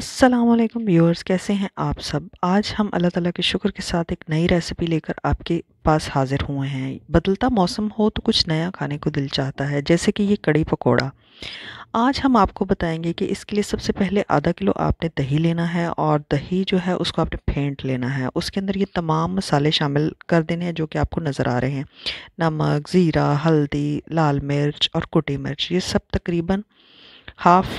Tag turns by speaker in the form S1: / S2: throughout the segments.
S1: Aslam viewers कैसे हैं आप सब आज हम अल्लाह ताला के शुक्र के साथ एक नई रेसिपी लेकर आपके पास हाज़िर हुए हैं बदलता मौसम हो तो कुछ नया खाने को दिल चाहता है जैसे कि ये कड़ी पकौड़ा आज हम आपको बताएंगे कि इसके लिए सबसे पहले आधा किलो आपने दही लेना है और दही जो है उसको आपने फेंट लेना है उसके अंदर ये तमाम मसाले शामिल कर देने हैं जो कि आपको नज़र आ रहे हैं नमक ज़ीरा हल्दी लाल मिर्च और कुटी मिर्च ये सब तकरीबन हाफ़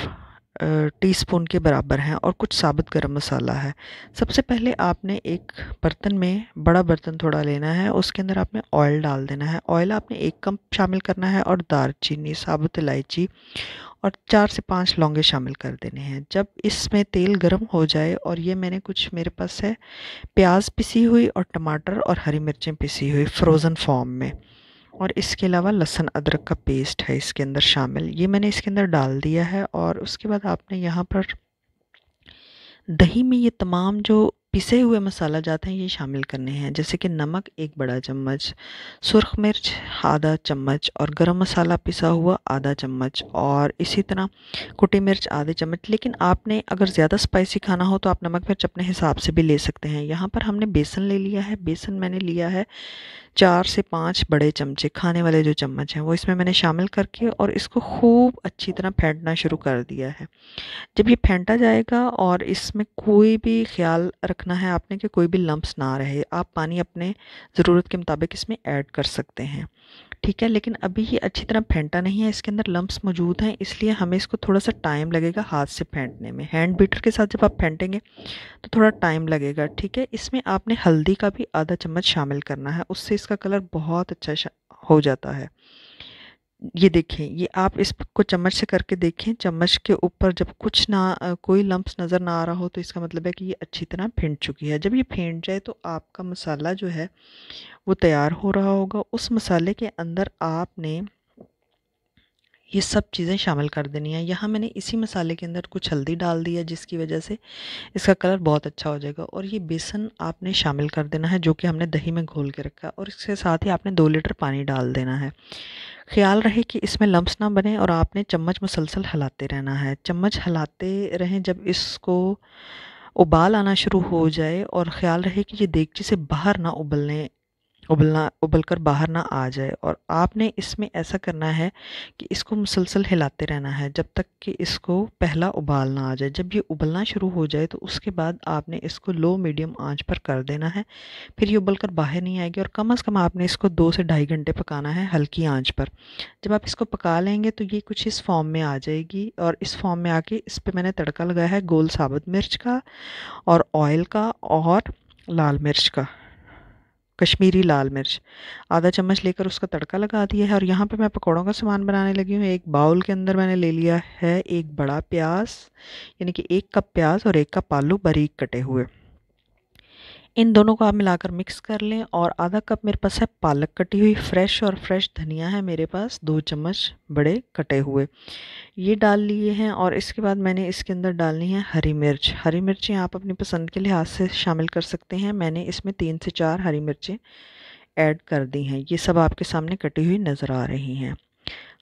S1: टीस्पून के बराबर हैं और कुछ साबुत गरम मसाला है सबसे पहले आपने एक बर्तन में बड़ा बर्तन थोड़ा लेना है उसके अंदर आपने ऑयल डाल देना है ऑयल आपने एक कप शामिल करना है और चीनी साबुत इलायची और चार से पांच लौंगे शामिल कर देने हैं जब इसमें तेल गर्म हो जाए और ये मैंने कुछ मेरे पास है प्याज पिसी हुई और टमाटर और हरी मिर्चें पिसी हुई फ्रोज़न फॉर्म में और इसके अलावा लहसन अदरक का पेस्ट है इसके अंदर शामिल ये मैंने इसके अंदर डाल दिया है और उसके बाद आपने यहाँ पर दही में ये तमाम जो पिसे हुए मसाला जाते हैं ये शामिल करने हैं जैसे कि नमक एक बड़ा चम्मच सुरख मिर्च आधा चम्मच और गरम मसाला पिसा हुआ आधा चम्मच और इसी तरह कुटी मिर्च आधे चम्मच लेकिन आपने अगर ज़्यादा स्पाइसी खाना हो तो आप नमक मिर्च अपने हिसाब से भी ले सकते हैं यहाँ पर हमने बेसन ले लिया है बेसन मैंने लिया है चार से पाँच बड़े चमचे खाने वाले जो चम्मच हैं वो इसमें मैंने शामिल करके और इसको खूब अच्छी तरह फेंटना शुरू कर दिया है जब ये फेंटा जाएगा और इसमें कोई भी ख्याल रखना है आपने कि कोई भी लम्ब्स ना रहे आप पानी अपने ज़रूरत के मुताबिक इसमें ऐड कर सकते हैं ठीक है लेकिन अभी ये अच्छी तरह फेंटा नहीं है इसके अंदर लम्ब्स मौजूद हैं इसलिए हमें इसको थोड़ा सा टाइम लगेगा हाथ से फेंटने में हैंड बीटर के साथ जब आप फेंटेंगे तो थोड़ा टाइम लगेगा ठीक है इसमें आपने हल्दी का भी आधा चम्मच शामिल करना है उससे इसका कलर बहुत अच्छा हो जाता है ये देखें ये आप इसको चम्मच से करके देखें चम्मच के ऊपर जब कुछ ना कोई लम्ब्स नज़र ना आ रहा हो तो इसका मतलब है कि ये अच्छी तरह फेंट चुकी है जब ये फेंट जाए तो आपका मसाला जो है वो तैयार हो रहा होगा उस मसाले के अंदर आपने ये सब चीज़ें शामिल कर देनी है यहाँ मैंने इसी मसाले के अंदर कुछ हल्दी डाल दी है जिसकी वजह से इसका कलर बहुत अच्छा हो जाएगा और ये बेसन आपने शामिल कर देना है जो कि हमने दही में घोल के रखा है और इसके साथ ही आपने दो लीटर पानी डाल देना है ख्याल रहे कि इसमें लम्ब्स ना बने और आपने चम्मच मुसलसल हलाते रहना है चम्मच हलाते रहें जब इसको उबाल आना शुरू हो जाए और ख़्याल रहे कि ये देगची से बाहर ना उबलने उबलना उबल कर बाहर ना आ जाए और आपने इसमें ऐसा करना है कि इसको मुसलसल हिलाते रहना है जब तक कि इसको पहला उबाल ना आ जाए जब ये उबलना शुरू हो जाए तो उसके बाद आपने इसको लो मीडियम आंच पर कर देना है फिर ये उबल कर बाहर नहीं आएगी और कम अज़ कम आपने इसको दो से ढाई घंटे पकाना है हल्की आंच पर जब आप इसको पका लेंगे तो ये कुछ इस फॉर्म में आ जाएगी और इस फॉर्म में आके इस पर मैंने तड़का लगाया है गोल साबुत मिर्च का और ऑयल का और लाल मिर्च का कश्मीरी लाल मिर्च आधा चम्मच लेकर उसका तड़का लगा दिया है और यहाँ पे मैं पकौड़ों का सामान बनाने लगी हूँ एक बाउल के अंदर मैंने ले लिया है एक बड़ा प्याज यानी कि एक कप प्याज और एक कप आलू बारीक कटे हुए इन दोनों को आप मिलाकर मिक्स कर लें और आधा कप मेरे पास है पालक कटी हुई फ्रेश और फ्रेश धनिया है मेरे पास दो चम्मच बड़े कटे हुए ये डाल लिए हैं और इसके बाद मैंने इसके अंदर डालनी है हरी मिर्च हरी मिर्चें आप अपनी पसंद के लिहाज से शामिल कर सकते हैं मैंने इसमें तीन से चार हरी मिर्चें ऐड कर दी हैं ये सब आपके सामने कटी हुई नज़र आ रही हैं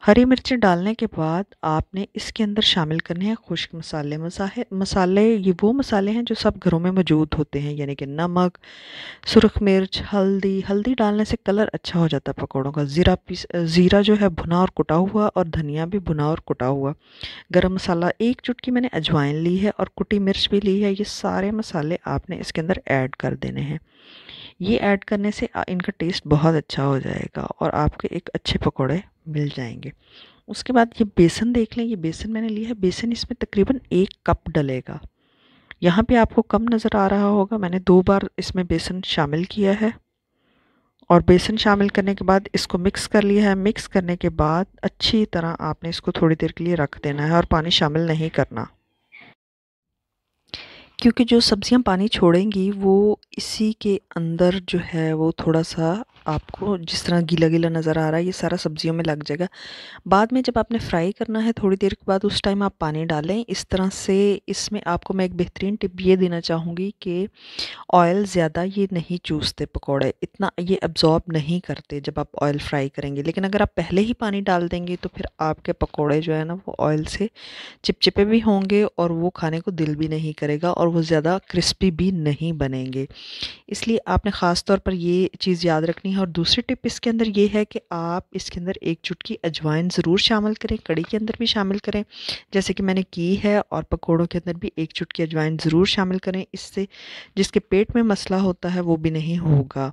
S1: हरी मिर्ची डालने के बाद आपने इसके अंदर शामिल करने हैं खुश्क मसाले मसाहे मसाले ये वो मसाले हैं जो सब घरों में मौजूद होते हैं यानी कि नमक सुरख मिर्च हल्दी हल्दी डालने से कलर अच्छा हो जाता है पकौड़ों का ज़ीरा पीस ज़ीरा जो है भुना और कुटा हुआ और धनिया भी भुना और कुटा हुआ गरम मसाला एक चुटकी मैंने अजवाइन ली है और कुटी मिर्च भी ली है ये सारे मसाले आपने इसके अंदर ऐड कर देने हैं ये ऐड करने से इनका टेस्ट बहुत अच्छा हो जाएगा और आपके एक अच्छे पकौड़े मिल जाएंगे उसके बाद ये बेसन देख लें ये बेसन मैंने लिया है बेसन इसमें तकरीबन एक कप डलेगा यहाँ पे आपको कम नज़र आ रहा होगा मैंने दो बार इसमें बेसन शामिल किया है और बेसन शामिल करने के बाद इसको मिक्स कर लिया है मिक्स करने के बाद अच्छी तरह आपने इसको थोड़ी देर के लिए रख देना है और पानी शामिल नहीं करना क्योंकि जो सब्ज़ियाँ पानी छोड़ेंगी वो इसी के अंदर जो है वो थोड़ा सा आपको जिस तरह गीला गीला नज़र आ रहा है ये सारा सब्जियों में लग जाएगा बाद में जब आपने फ्राई करना है थोड़ी देर के बाद उस टाइम आप पानी डालें इस तरह से इसमें आपको मैं एक बेहतरीन टिप ये देना चाहूँगी कि ऑयल ज़्यादा ये नहीं चूसते पकौड़े इतना ये अब्ज़ॉर्ब नहीं करते जब आप ऑयल फ्राई करेंगे लेकिन अगर आप पहले ही पानी डाल देंगे तो फिर आपके पकौड़े जो है ना वो ऑयल से चिपचिपे भी होंगे और वो खाने को दिल भी नहीं करेगा और वो ज़्यादा क्रिस्पी भी नहीं बनेंगे इसलिए आपने ख़ास तौर पर ये चीज़ याद रखनी है और दूसरी टिप इसके अंदर ये है कि आप इसके अंदर एक चुटकी अजवाइन ज़रूर शामिल करें कड़ी के अंदर भी शामिल करें जैसे कि मैंने की है और पकौड़ों के अंदर भी एक चुटकी अजवाइन ज़रूर शामिल करें इससे जिसके पेट में मसला होता है वो भी नहीं होगा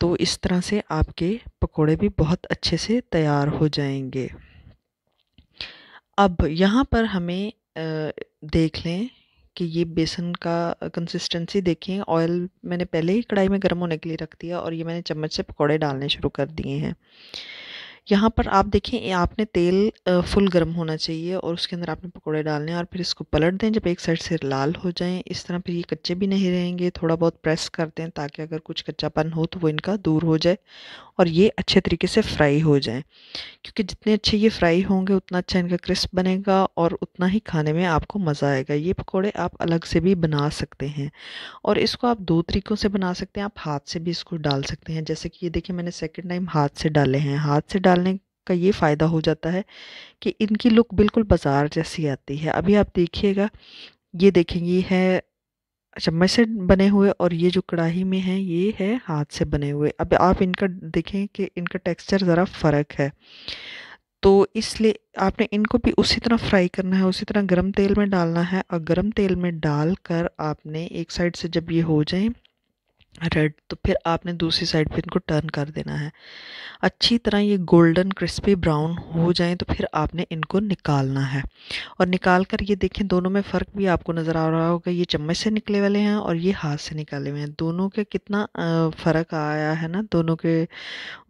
S1: तो इस तरह से आपके पकौड़े भी बहुत अच्छे से तैयार हो जाएंगे अब यहाँ पर हमें देख लें कि ये बेसन का कंसिस्टेंसी देखें ऑयल मैंने पहले ही कढ़ाई में गर्म होने के लिए रख दिया और ये मैंने चम्मच से पकौड़े डालने शुरू कर दिए हैं यहाँ पर आप देखें आपने तेल फुल गर्म होना चाहिए और उसके अंदर आपने पकोड़े डालने हैं और फिर इसको पलट दें जब एक साइड से लाल हो जाएं इस तरह फिर ये कच्चे भी नहीं रहेंगे थोड़ा बहुत प्रेस कर दें ताकि अगर कुछ कच्चापन हो तो वो इनका दूर हो जाए और ये अच्छे तरीके से फ्राई हो जाएँ क्योंकि जितने अच्छे ये फ्राई होंगे उतना अच्छा इनका क्रिस्प बनेगा और उतना ही खाने में आपको मज़ा आएगा ये पकौड़े आप अलग से भी बना सकते हैं और इसको आप दो तरीक़ों से बना सकते हैं आप हाथ से भी इसको डाल सकते हैं जैसे कि ये देखिए मैंने सेकेंड टाइम हाथ से डाले हैं हाथ से डाल डालने का ये फ़ायदा हो जाता है कि इनकी लुक बिल्कुल बाज़ार जैसी आती है अभी आप देखिएगा ये देखेंगे है चम्मच से बने हुए और ये जो कढ़ाई में है ये है हाथ से बने हुए अब आप इनका देखें कि इनका टेक्सचर ज़रा फ़र्क है तो इसलिए आपने इनको भी उसी तरह फ्राई करना है उसी तरह गरम तेल में डालना है और गरम तेल में डालकर आपने एक साइड से जब ये हो जाए रेड तो फिर आपने दूसरी साइड पे इनको टर्न कर देना है अच्छी तरह ये गोल्डन क्रिस्पी ब्राउन हो जाए तो फिर आपने इनको निकालना है और निकाल कर ये देखें दोनों में फ़र्क भी आपको नज़र आ रहा होगा ये चम्मच से निकले वाले हैं और ये हाथ से निकाले हुए हैं दोनों के कितना फ़र्क आया है ना दोनों के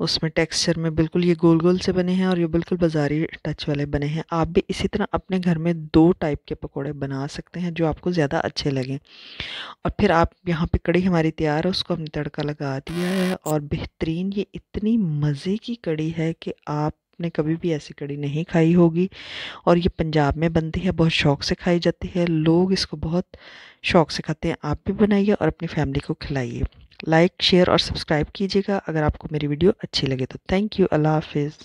S1: उसमें टेक्स्चर में बिल्कुल ये गोल गोल से बने हैं और ये बिल्कुल बाजारी टच वाले बने हैं आप भी इसी तरह अपने घर में दो टाइप के पकौड़े बना सकते हैं जो आपको ज़्यादा अच्छे लगें और फिर आप यहाँ पर कड़ी हमारी तैयार हो उसको हमने तड़का लगा दिया है और बेहतरीन ये इतनी मज़े की कड़ी है कि आप आपने कभी भी ऐसी कड़ी नहीं खाई होगी और ये पंजाब में बनती है बहुत शौक़ से खाई जाती है लोग इसको बहुत शौक़ से खाते हैं आप भी बनाइए और अपनी फैमिली को खिलाइए लाइक शेयर और सब्सक्राइब कीजिएगा अगर आपको मेरी वीडियो अच्छी लगे तो थैंक यू अल्लाह हाफिज़